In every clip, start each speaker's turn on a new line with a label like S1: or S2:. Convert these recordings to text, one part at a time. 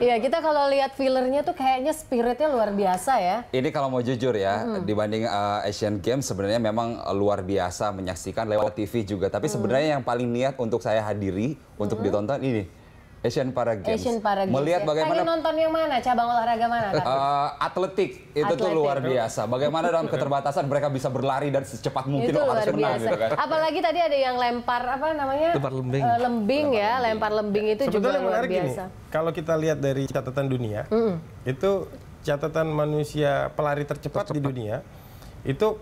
S1: Iya, kita kalau lihat fillernya tuh kayaknya spiritnya luar biasa ya.
S2: Ini kalau mau jujur ya, hmm. dibanding uh, Asian Games sebenarnya memang eh, luar biasa menyaksikan lewat TV juga. Tapi hmm. sebenarnya yang paling niat untuk saya hadiri, untuk hmm. ditonton ini Asian Para Games. Asian Para Games. Melihat ya. bagaimana Lagi
S1: nonton yang mana? Cabang olahraga mana? Uh,
S2: atletik itu atletik. tuh luar biasa. Bagaimana dalam keterbatasan mereka bisa berlari dan secepat mungkin itu oh, harus menang gitu kan.
S1: Apalagi tadi ada yang lempar apa namanya? Lempar lembing. Uh, lembing ya, lempar ya, lembing. lempar lembing itu Sebetulnya juga luar biasa. Gini, kalau kita lihat dari catatan dunia, mm. itu catatan manusia pelari tercepat, tercepat di dunia itu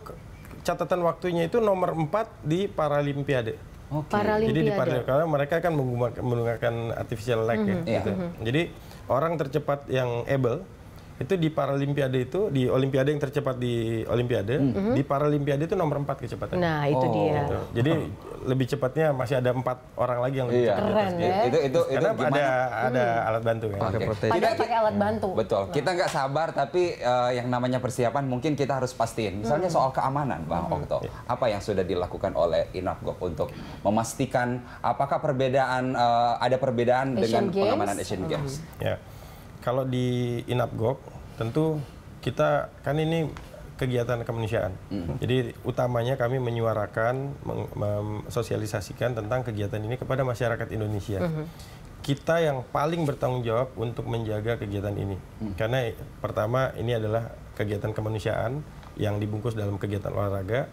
S1: catatan waktunya itu nomor 4 di Paralimpiade okay. Jadi di Paralimpiade mereka kan menggunakan, menggunakan artificial leg mm -hmm. ya. Yeah. Mhm. Gitu. Mm -hmm. Jadi orang tercepat yang able itu di Paralimpiade itu di Olimpiade yang tercepat di Olimpiade mm-hmm. di Paralimpiade itu nomor empat kecepatan Nah itu oh. dia. Gitu. Jadi lebih cepatnya masih ada empat orang lagi yang lebih iya. Keren iya. ya. Itu itu karena gimana? ada ada hmm. alat bantu ya. Pakai
S3: pakai alat bantu.
S1: Betul. Nah. Kita nggak sabar tapi uh, yang
S2: namanya persiapan mungkin kita harus pastiin. Misalnya hmm. soal keamanan Bang hmm. Okto. yeah. Apa yang sudah dilakukan oleh Inapgok untuk memastikan apakah perbedaan uh, ada perbedaan Asian dengan Games? pengamanan Asian hmm. Games? Hmm.
S1: Ya. Kalau di Inapgok tentu kita kan ini kegiatan kemanusiaan. Mm. Jadi utamanya kami menyuarakan, sosialisasikan tentang kegiatan ini kepada masyarakat Indonesia. Mm -hmm. Kita yang paling bertanggung jawab untuk menjaga kegiatan ini. Mm. Karena pertama ini adalah kegiatan kemanusiaan yang dibungkus dalam kegiatan olahraga.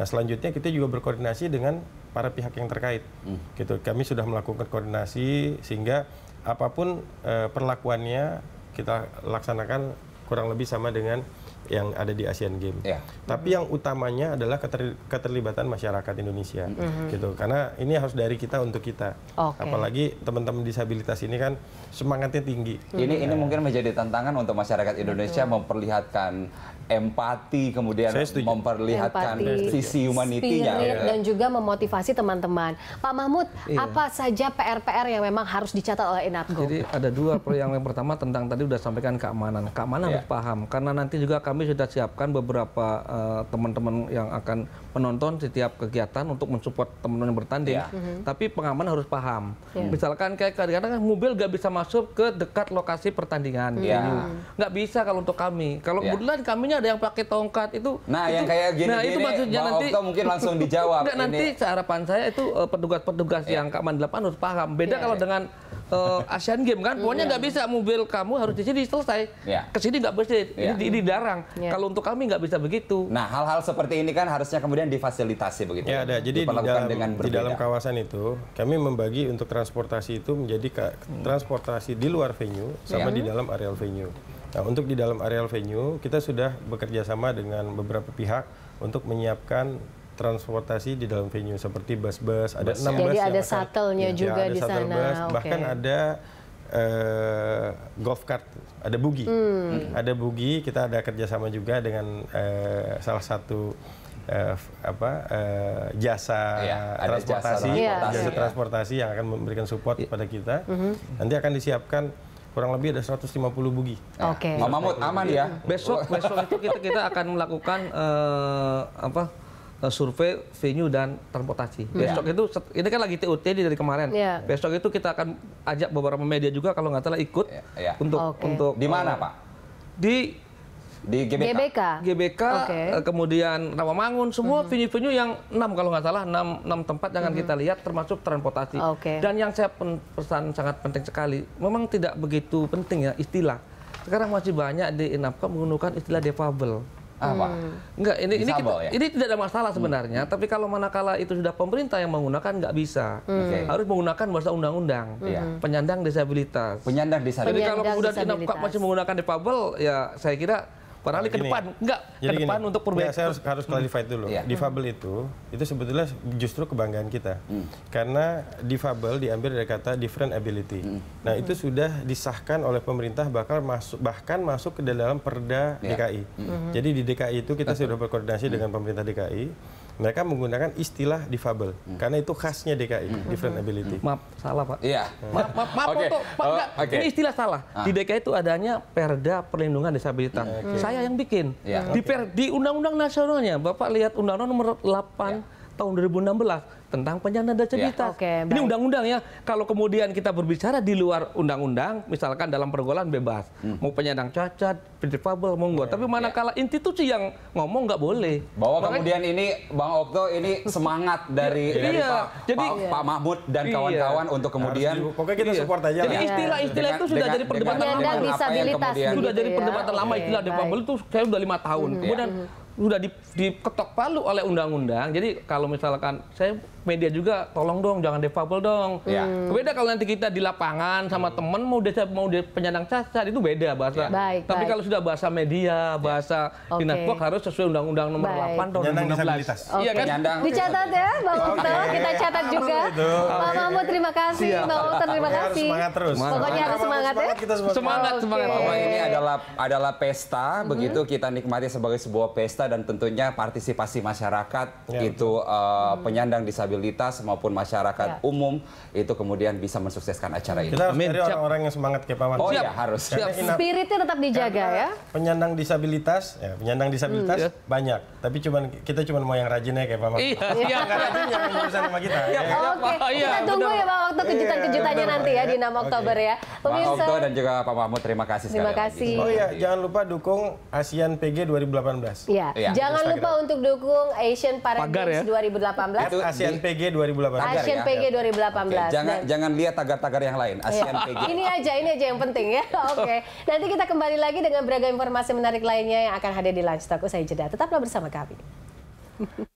S1: Nah, selanjutnya kita juga berkoordinasi dengan para pihak yang terkait. Hmm. Gitu. Kami sudah melakukan koordinasi sehingga apapun e, perlakuannya kita laksanakan kurang lebih sama dengan yang ada di Asian Games. Yeah. Tapi yang utamanya adalah keterlibatan masyarakat Indonesia, mm -hmm. gitu. Karena ini harus dari kita untuk kita. Okay. Apalagi teman-teman disabilitas ini kan semangatnya tinggi. Mm -hmm. Ini ini iya. mungkin menjadi tantangan untuk masyarakat Indonesia mm -hmm. memperlihatkan
S2: empati, kemudian memperlihatkan empati, sisi humanitinya, iya. dan
S1: juga memotivasi teman-teman. Pak Mahmud, yeah. apa saja PR-PR yang memang harus dicatat oleh Inapgo?
S3: Jadi ada dua, yang pertama tentang tadi sudah sampaikan keamanan. Keamanan yeah. paham, karena nanti juga kami kami sudah siapkan beberapa eh, teman-teman uh, yang akan menonton setiap kegiatan untuk mensupport teman-teman yang bertanding. Yeah. Mm -hmm. Tapi pengaman harus paham. Yeah. Misalkan kayak kadang-kadang kan mobil nggak bisa masuk ke dekat lokasi pertandingan. Yeah. Iya. Nggak bisa kalau untuk kami. Kalau yeah. kebetulan kaminya ada yang pakai tongkat itu. Nah, itu, yang kayak gini, nah, gini itu maksudnya nanti mungkin langsung dijawab. nggak, nanti harapan saya itu eh, petugas-petugas uh, yeah. yang iya. keamanan delapan harus paham. Beda yeah. kalau iya. dengan uh, Asian Games kan, pokoknya iya. nggak bisa mobil kamu harus di sini selesai, yeah. ke sini nggak bersih, yeah. ini dilarang. Yeah.
S2: Kalau untuk kami nggak bisa begitu. Nah hal-hal seperti ini kan harusnya kemudian difasilitasi begitu. Ya
S1: ada, jadi di dalam, dengan di dalam kawasan itu kami membagi untuk transportasi itu menjadi hmm. transportasi di luar venue sama yeah. di dalam areal venue. Nah, untuk di dalam areal venue, kita sudah bekerja sama dengan beberapa pihak untuk menyiapkan transportasi di dalam venue seperti bus-bus ada ya. enam bus. Jadi ada shuttle-nya ya, juga ada di sana. Bus, okay. Bahkan ada uh, golf cart, ada bugi. Hmm. Ada bugi, kita ada kerjasama juga dengan uh, salah satu uh, apa uh, jasa ya, transportasi, jasa transportasi, iya. Iya. jasa transportasi yang akan memberikan support ya. kita. Mm -hmm. Nanti akan disiapkan kurang lebih ada 150 bugi. Iya. Oke. Okay. Mamamut aman ya. Besok besok
S3: itu kita kita akan melakukan uh, apa? Eh, survei venue dan transportasi. Hmm. Besok yeah. itu ini kan lagi TUT dari kemarin. Yeah. Besok itu kita akan ajak beberapa media juga kalau nggak salah ikut yeah. Yeah. untuk okay. untuk di mana eh, Pak? Di di GBK. GBK, GBK okay. Eh, kemudian Rawamangun, semua hmm venue-venue yang enam kalau nggak salah enam enam tempat Jangan hmm kita lihat termasuk transportasi. Okay. Dan yang saya pesan sangat penting sekali, memang tidak begitu penting ya istilah. Sekarang masih banyak di Inapka menggunakan istilah defable apa? Hmm. Enggak, ini ini kita, ya? ini tidak ada masalah hmm. sebenarnya, hmm. tapi kalau manakala itu sudah pemerintah yang menggunakan nggak bisa. Hmm. Okay. Harus menggunakan bahasa undang-undang. Hmm. Penyandang disabilitas. Penyandang disabilitas. Jadi kalau kemudian masih menggunakan defable ya saya kira barangkali ke depan enggak ke depan gini, untuk perbaikan. Ya, saya harus harus hmm. clarify hmm. dulu. Yeah. Difabel
S1: itu itu sebetulnya justru kebanggaan kita. Hmm. Karena difabel diambil dari kata different ability. Hmm. Nah, itu sudah disahkan oleh pemerintah bahkan masuk bahkan masuk ke dalam Perda yeah. DKI. Hmm. Jadi di DKI itu kita sudah berkoordinasi hmm. dengan pemerintah DKI mereka menggunakan istilah difabel hmm. karena itu khasnya DKI hmm. hmm. different ability. Hmm. Maaf salah pak. Iya. Maaf maaf
S3: maaf okay. foto, pak oh, okay. ini istilah salah. Ah. Di DKI itu adanya Perda Perlindungan Disabilitas. Hmm. Okay. Saya yang bikin. Yeah. Di per, di Undang-Undang Nasionalnya, Bapak lihat Undang-Undang nomor 8 yeah tahun 2016 tentang penyandang disabilitas. Ya. Okay, Ini undang-undang ya. Kalau kemudian kita berbicara di luar undang-undang, misalkan dalam pergolakan bebas, hmm. mau penyandang cacat, difabel, mau nggak? Iya. Tapi manakala yeah. institusi yang ngomong nggak boleh. Bahwa Makanya, kemudian ini Bang Okto ini semangat
S2: dari, iya, dari Pak, jadi, Pak, iya. Pak Mahmud dan iya. kawan-kawan iya. untuk kemudian. Oke pokoknya kita iya. support aja. Jadi istilah-istilah iya. itu sudah dengan, jadi ya. perdebatan lama. Sudah jadi perdebatan lama istilah difabel
S3: itu saya sudah lima tahun. Mhm. Kemudian mhm sudah diketok palu oleh undang undang jadi kalau misalkan saya media juga tolong dong jangan defable dong. Ya. Hmm. Beda kalau nanti kita di lapangan sama hmm. temen mau desa mau dia penyandang cacat itu beda bahasa. Ya. Baik, Tapi baik. kalau sudah bahasa media, bahasa okay. dinasbok harus sesuai undang-undang nomor baik. 8 tahun 2016. Iya okay. kan? Penyandang. Dicatat
S1: ya Bang Okto, okay. kita catat juga. Pak Mahmud terima kasih, Bang Okto terima kasih. Harus semangat terus. Pokoknya harus semangat ya. Semangat, semangat. Pokoknya ini adalah
S2: adalah pesta mm-hmm. begitu kita nikmati sebagai sebuah pesta dan tentunya partisipasi masyarakat iya. itu eh, mm-hmm. penyandang disabilitas disabilitas maupun masyarakat ya. umum itu kemudian bisa mensukseskan acara ini. Kita harus Amin. orang-orang
S1: yang semangat ke Pak Wan. Oh iya harus. Spiritnya tetap dijaga ya. Penyandang disabilitas, ya, penyandang disabilitas hmm. Iya. banyak. Tapi cuman kita cuma mau yang rajinnya ya kayak Pak Wan. Iya, iya. Iya, Oke, iya, tunggu ya Pak waktu iya, kejutan-kejutannya nanti ya di 6 ya. Oktober ya. Pemirsa. Pak dan juga Pak Mahmud terima kasih Terima kasih. Oh iya, jangan lupa dukung ASEAN PG 2018. Iya. Ya. Jangan lupa untuk dukung Asian Para 2018. Ya. Itu
S2: PG 2018. Asian PG
S1: 2018. Okay. Jangan Dan...
S2: jangan lihat tagar-tagar yang lain. Asian iya. PG. Ini
S1: aja ini aja yang penting ya. Oke. Okay. Nanti kita kembali lagi dengan beragam informasi menarik lainnya yang akan hadir di Lunch Talk usai jeda. Tetaplah bersama kami.